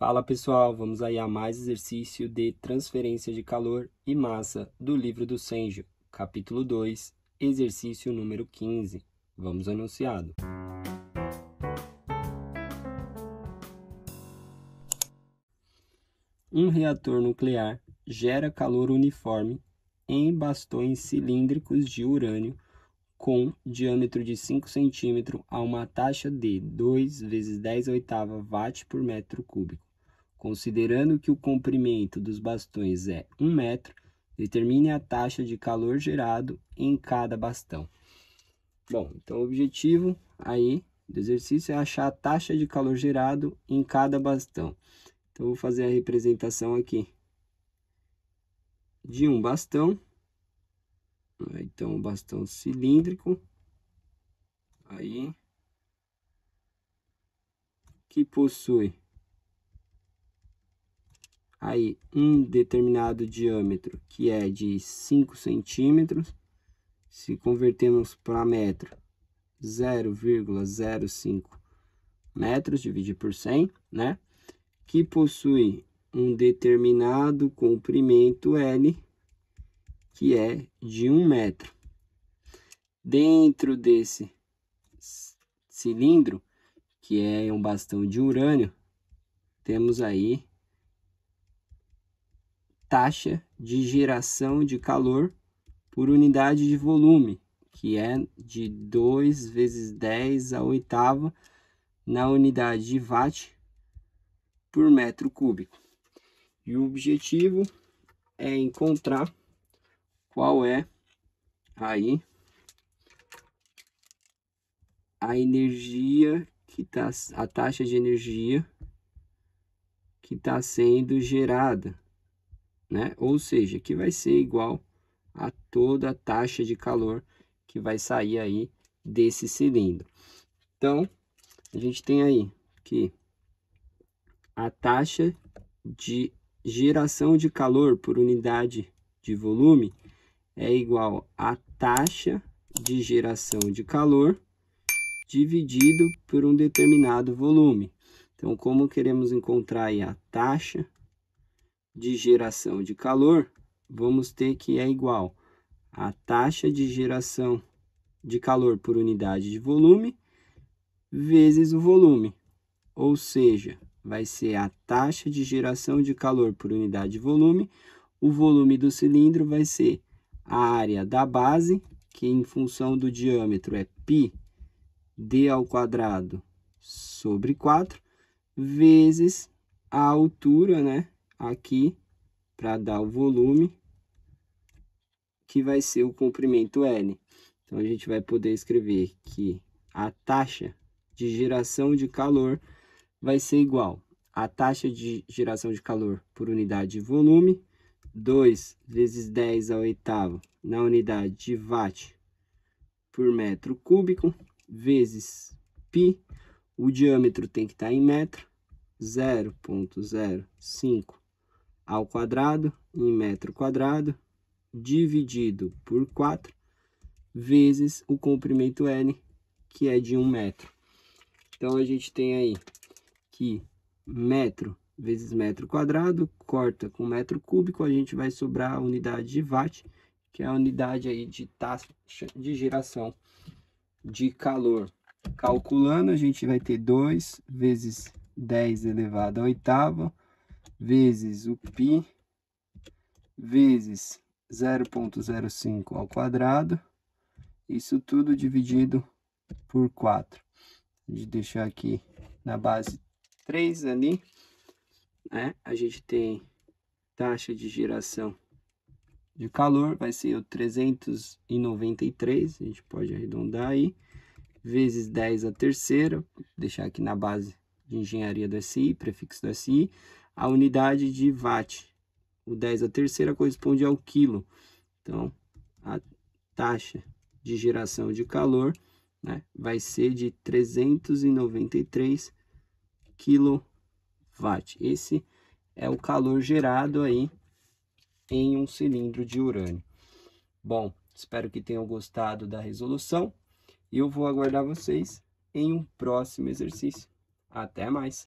Fala pessoal, vamos aí a mais exercício de transferência de calor e massa do livro do Senjo, capítulo 2, exercício número 15. Vamos ao enunciado. Um reator nuclear gera calor uniforme em bastões cilíndricos de urânio com diâmetro de 5 cm a uma taxa de 2 vezes 10 oitava watt por metro cúbico. Considerando que o comprimento dos bastões é 1 metro, determine a taxa de calor gerado em cada bastão. Bom, então o objetivo aí do exercício é achar a taxa de calor gerado em cada bastão. Então vou fazer a representação aqui de um bastão. Então, um bastão cilíndrico. Aí. Que possui aí um determinado diâmetro que é de 5 centímetros, se convertemos para metro, 0,05 metros dividido por 100, né? Que possui um determinado comprimento L, que é de 1 um metro. Dentro desse cilindro, que é um bastão de urânio, temos aí taxa de geração de calor por unidade de volume, que é de 2 vezes 10 a oitava na unidade de watt por metro cúbico. E o objetivo é encontrar qual é aí a energia que está a taxa de energia que está sendo gerada né? Ou seja, que vai ser igual a toda a taxa de calor que vai sair aí desse cilindro. Então, a gente tem aí que a taxa de geração de calor por unidade de volume é igual à taxa de geração de calor dividido por um determinado volume. Então, como queremos encontrar a taxa de geração de calor, vamos ter que é igual a taxa de geração de calor por unidade de volume vezes o volume, ou seja, vai ser a taxa de geração de calor por unidade de volume, o volume do cilindro vai ser a área da base, que em função do diâmetro é π d ao quadrado sobre 4, vezes a altura, né, aqui para dar o volume, que vai ser o comprimento L. Então, a gente vai poder escrever que a taxa de geração de calor vai ser igual à taxa de geração de calor por unidade de volume, 2 vezes 10 ao oitavo na unidade de watt por metro cúbico, vezes π, o diâmetro tem que estar tá em metro, 0.05 ao quadrado em metro quadrado dividido por 4 vezes o comprimento L, que é de 1 metro. Então, a gente tem aí que metro vezes metro quadrado, corta com metro cúbico, a gente vai sobrar a unidade de watt, que é a unidade aí de taxa de geração de calor. Calculando, a gente vai ter 2 vezes 10 elevado à oitava, vezes o π vezes 0.05 ao quadrado, isso tudo dividido por 4. De deixar aqui na base 3 ali, né? A gente tem taxa de geração de calor, vai ser o 393, a gente pode arredondar aí, vezes 10 a terceira, deixar aqui na base de engenharia do SI, prefixo do SI, a unidade de watt. O 10 a terceira corresponde ao quilo. Então, a taxa de geração de calor né, vai ser de 393 kW. Esse é o calor gerado aí em um cilindro de urânio. Bom, espero que tenham gostado da resolução e eu vou aguardar vocês em um próximo exercício. Até mais!